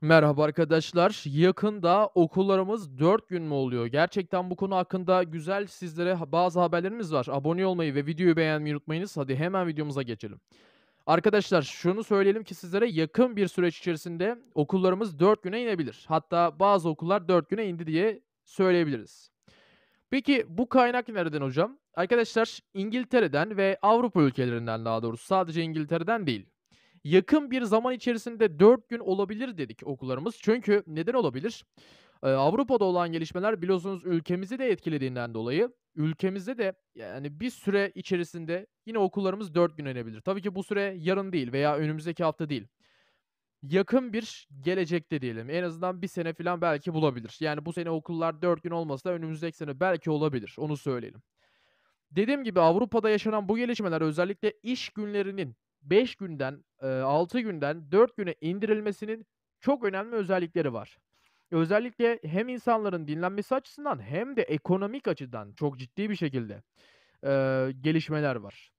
Merhaba arkadaşlar. Yakında okullarımız 4 gün mü oluyor? Gerçekten bu konu hakkında güzel sizlere bazı haberlerimiz var. Abone olmayı ve videoyu beğenmeyi unutmayınız. Hadi hemen videomuza geçelim. Arkadaşlar şunu söyleyelim ki sizlere yakın bir süreç içerisinde okullarımız 4 güne inebilir. Hatta bazı okullar 4 güne indi diye söyleyebiliriz. Peki bu kaynak nereden hocam? Arkadaşlar İngiltere'den ve Avrupa ülkelerinden daha doğrusu sadece İngiltere'den değil yakın bir zaman içerisinde 4 gün olabilir dedik okullarımız. Çünkü neden olabilir? Ee, Avrupa'da olan gelişmeler biliyorsunuz ülkemizi de etkilediğinden dolayı ülkemizde de yani bir süre içerisinde yine okullarımız 4 gün önebilir. Tabii ki bu süre yarın değil veya önümüzdeki hafta değil. Yakın bir gelecekte diyelim. En azından bir sene falan belki bulabilir. Yani bu sene okullar 4 gün olmasa da önümüzdeki sene belki olabilir. Onu söyleyelim. Dediğim gibi Avrupa'da yaşanan bu gelişmeler özellikle iş günlerinin 5 günden 6 günden 4 güne indirilmesinin çok önemli özellikleri var. Özellikle hem insanların dinlenmesi açısından hem de ekonomik açıdan çok ciddi bir şekilde e, gelişmeler var.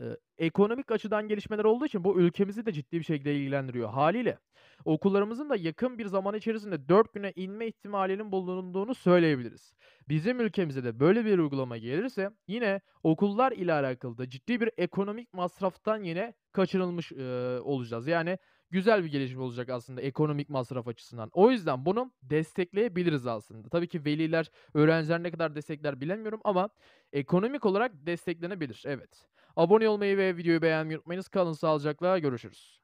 E, ekonomik açıdan gelişmeler olduğu için bu ülkemizi de ciddi bir şekilde ilgilendiriyor. Haliyle okullarımızın da yakın bir zaman içerisinde 4 güne inme ihtimalinin bulunduğunu söyleyebiliriz bizim ülkemize de böyle bir uygulama gelirse yine okullar ile alakalı da ciddi bir ekonomik masraftan yine kaçınılmış e, olacağız. Yani güzel bir gelişme olacak aslında ekonomik masraf açısından. O yüzden bunu destekleyebiliriz aslında. Tabii ki veliler, öğrenciler ne kadar destekler bilemiyorum ama ekonomik olarak desteklenebilir. Evet. Abone olmayı ve videoyu beğenmeyi unutmayınız. Kalın sağlıcakla. Görüşürüz.